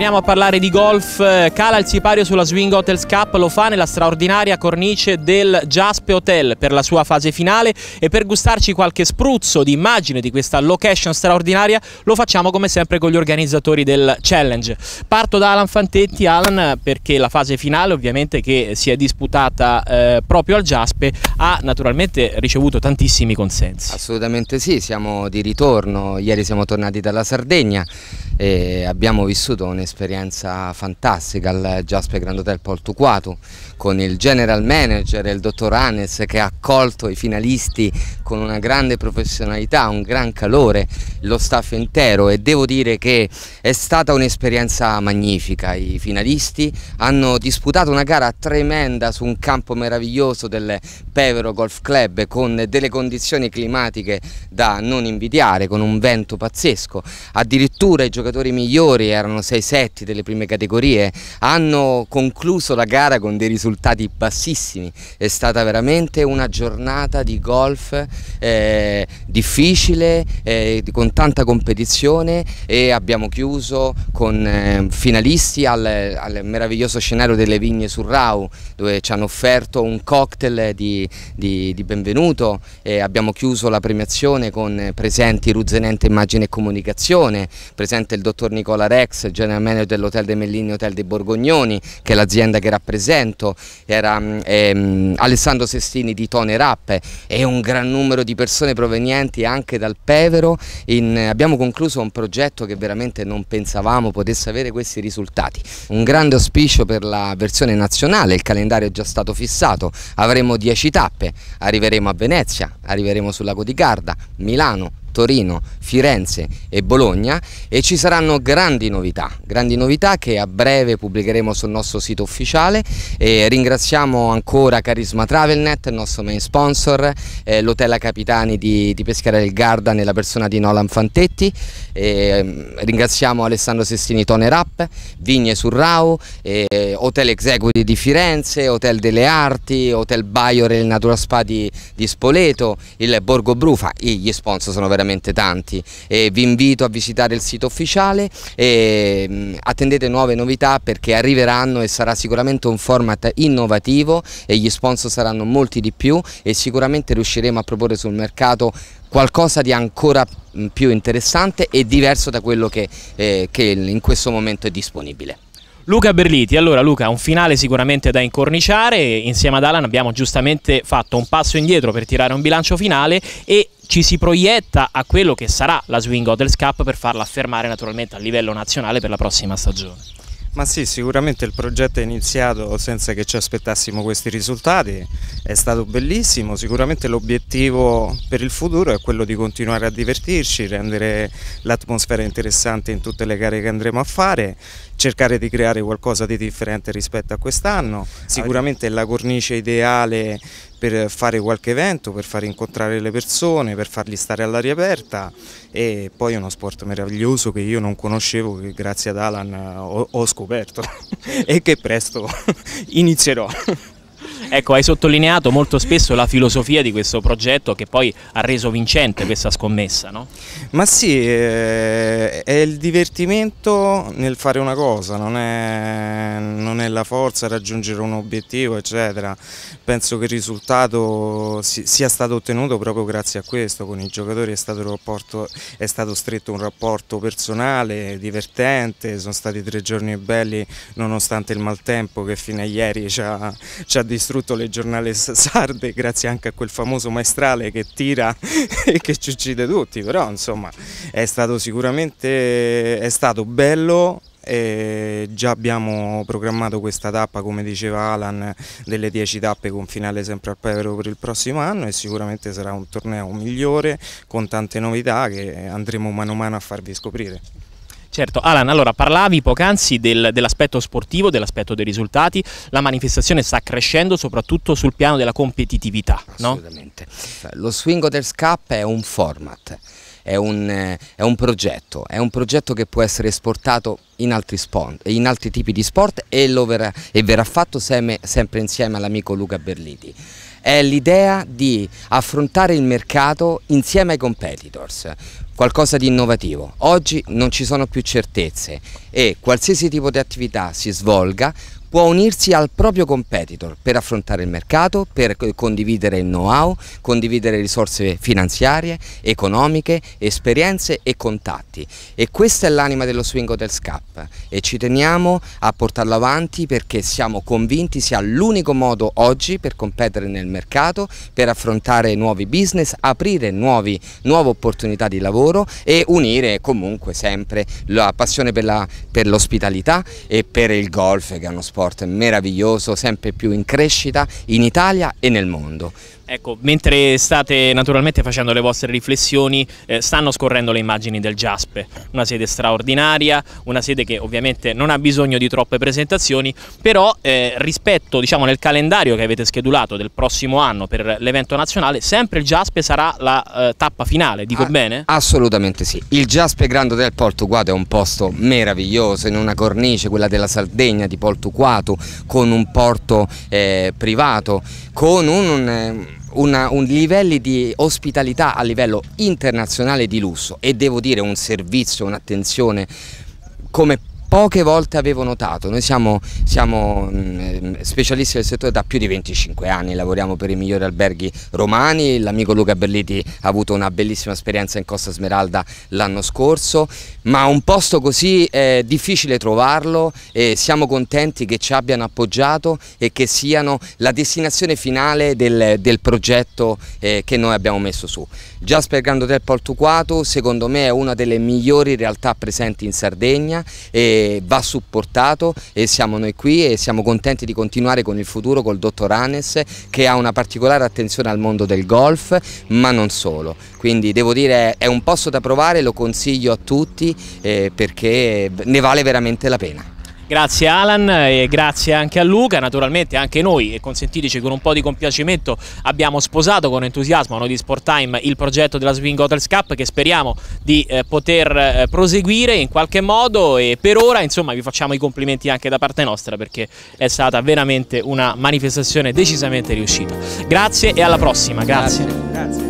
Torniamo a parlare di golf, cala il sipario sulla Swing Hotels Cup, lo fa nella straordinaria cornice del Jaspe Hotel per la sua fase finale e per gustarci qualche spruzzo di immagine di questa location straordinaria lo facciamo come sempre con gli organizzatori del challenge. Parto da Alan Fantetti, Alan perché la fase finale ovviamente che si è disputata eh, proprio al Jaspe ha naturalmente ricevuto tantissimi consensi. Assolutamente sì, siamo di ritorno, ieri siamo tornati dalla Sardegna e abbiamo vissuto un'esperienza fantastica al Jasper Grand Hotel Porto con il general manager e il dottor Hannes che ha accolto i finalisti con una grande professionalità, un gran calore, lo staff intero e devo dire che è stata un'esperienza magnifica. I finalisti hanno disputato una gara tremenda su un campo meraviglioso del Pevero Golf Club con delle condizioni climatiche da non invidiare, con un vento pazzesco, addirittura i giocatori giocatori migliori, erano 6-7 delle prime categorie, hanno concluso la gara con dei risultati bassissimi, è stata veramente una giornata di golf eh, difficile, eh, con tanta competizione e abbiamo chiuso con eh, finalisti al, al, meraviglioso scenario delle vigne sul Rau dove ci hanno offerto un cocktail di, di, di benvenuto e abbiamo chiuso la premiazione con presenti Ruzzenente Immagine e Comunicazione, presente il dottor Nicola Rex, general manager dell'Hotel dei Mellini Hotel dei Borgognoni, che è l'azienda che rappresento, era mm, ehm, Alessandro Sestini di Tone Rappe e un gran numero di persone provenienti anche dal Pevero. In, abbiamo concluso un progetto che veramente non pensavamo potesse avere questi risultati. Un grande auspicio per la versione nazionale, il calendario è già stato fissato, avremo 10 tappe, arriveremo a Venezia, arriveremo sulla Codicarda, Milano, Torino, Firenze e Bologna e ci saranno grandi novità, grandi novità che a breve pubblicheremo sul nostro sito ufficiale e ringraziamo ancora Carisma Travelnet, il nostro main sponsor, eh, l'Hotel Capitani di, di Pescara del Garda nella persona di Nolan Fantetti, eh, mm, ringrazio Alessandro Sestini Tone Rap, Vigne Surrao, eh, Hotel Executive di Firenze, Hotel delle Arti, Hotel Baiore e il Natura Spa di, di Spoleto, il Borgo Brufa, e gli sponsor sono veramente veramente tanti e vi invito a visitare il sito ufficiale e mm, attendete nuove novità perché arriveranno e sarà sicuramente un format innovativo e gli sponsor saranno molti di più e sicuramente riusciremo a proporre sul mercato qualcosa di ancora mm, più interessante e diverso da quello che, eh, che in questo momento è disponibile. Luca Berliti, allora Luca, un finale sicuramente da incorniciare, insieme ad Alan abbiamo giustamente fatto un passo indietro per tirare un bilancio finale e ci si proietta a quello che sarà la Swing Hotels Cup per farla affermare naturalmente a livello nazionale per la prossima stagione. Ma sì, sicuramente il progetto è iniziato senza che ci aspettassimo questi risultati, è stato bellissimo, sicuramente l'obiettivo per il futuro è quello di continuare a divertirci, rendere l'atmosfera interessante in tutte le gare che andremo a fare cercare di creare qualcosa di differente rispetto a quest'anno. Sicuramente è la cornice ideale per fare qualche evento, per far incontrare le persone, per farli stare all'aria aperta e poi uno sport meraviglioso che io non conoscevo, che grazie ad Alan eh, ho, ho scoperto e che presto inizierò. Ecco, hai sottolineato molto spesso la filosofia di questo progetto che poi ha reso vincente questa scommessa, no? Ma sì, eh, è il divertimento nel fare una cosa, non è, non è la forza raggiungere un obiettivo, eccetera. Penso che il risultato sia stato ottenuto proprio grazie a questo, con i giocatori è stato, rapporto, è stato stretto un rapporto personale, divertente, sono stati tre giorni belli nonostante il maltempo che fino a ieri ci ha, ci ha distrutto soprattutto le giornali sarde, grazie anche a quel famoso maestrale che tira e che ci uccide tutti, però insomma è stato sicuramente è stato bello, e già abbiamo programmato questa tappa come diceva Alan delle 10 tappe con finale sempre al Pevero per il prossimo anno e sicuramente sarà un torneo migliore con tante novità che andremo mano a mano a farvi scoprire. Certo, Alan, allora parlavi poc'anzi del, dell'aspetto sportivo, dell'aspetto dei risultati, la manifestazione sta crescendo soprattutto sul piano della competitività. Assolutamente, no? lo Swing Hotels Scap è un format, è un, è un, progetto, è un progetto che può essere esportato in altri, sport, in altri tipi di sport e, verrà, e verrà fatto sempre, sempre insieme all'amico Luca Berliti è l'idea di affrontare il mercato insieme ai competitors, qualcosa di innovativo. Oggi non ci sono più certezze e qualsiasi tipo di attività si svolga può unirsi al proprio competitor per affrontare il mercato, per condividere il know-how, condividere risorse finanziarie, economiche, esperienze e contatti. E questa è l'anima dello Swing Hotel Scap e ci teniamo a portarlo avanti perché siamo convinti sia l'unico modo oggi per competere nel mercato, per affrontare nuovi business, aprire nuovi, nuove opportunità di lavoro e unire comunque sempre la passione per l'ospitalità e per il golf che è uno sport sport meraviglioso, sempre più in crescita in Italia e nel mondo. Ecco, mentre state naturalmente facendo le vostre riflessioni, eh, stanno scorrendo le immagini del Jaspe, una sede straordinaria, una sede che ovviamente non ha bisogno di troppe presentazioni, però eh, rispetto diciamo, nel calendario che avete schedulato del prossimo anno per l'evento nazionale, sempre il Jaspe sarà la eh, tappa finale, dico ah, bene? Assolutamente sì, il Jaspe Grande del Portuguato è un posto meraviglioso, in una cornice, quella della Sardegna di Portuguato, con un porto eh, privato, con un, un eh, una, un livelli di ospitalità a livello internazionale di lusso e devo dire un servizio, un'attenzione come poche volte avevo notato, noi siamo, siamo mm, eh, specialisti del settore da più di 25 anni, lavoriamo per i migliori alberghi romani, l'amico Luca Berliti ha avuto una bellissima esperienza in Costa Smeralda l'anno scorso, ma un posto così è difficile trovarlo e siamo contenti che ci abbiano appoggiato e che siano la destinazione finale del, del progetto eh, che noi abbiamo messo su. Già spiegando te Portuquato secondo me è una delle migliori realtà presenti in Sardegna e va supportato e siamo noi qui e siamo contenti di continuare con il futuro col dottor Anes che ha una particolare attenzione al mondo del golf ma non solo. Quindi devo dire è un posto da provare, lo consiglio a tutti eh, perché ne vale veramente la pena. Grazie Alan e grazie anche a Luca, naturalmente anche noi e consentiteci con un po' di compiacimento abbiamo sposato con entusiasmo noi di Sport Time il progetto della Swing Hotels Cup che speriamo di eh, poter eh, proseguire in qualche modo e per ora insomma vi facciamo i complimenti anche da parte nostra perché è stata veramente una manifestazione decisamente riuscita. Grazie e alla prossima, grazie. grazie. grazie.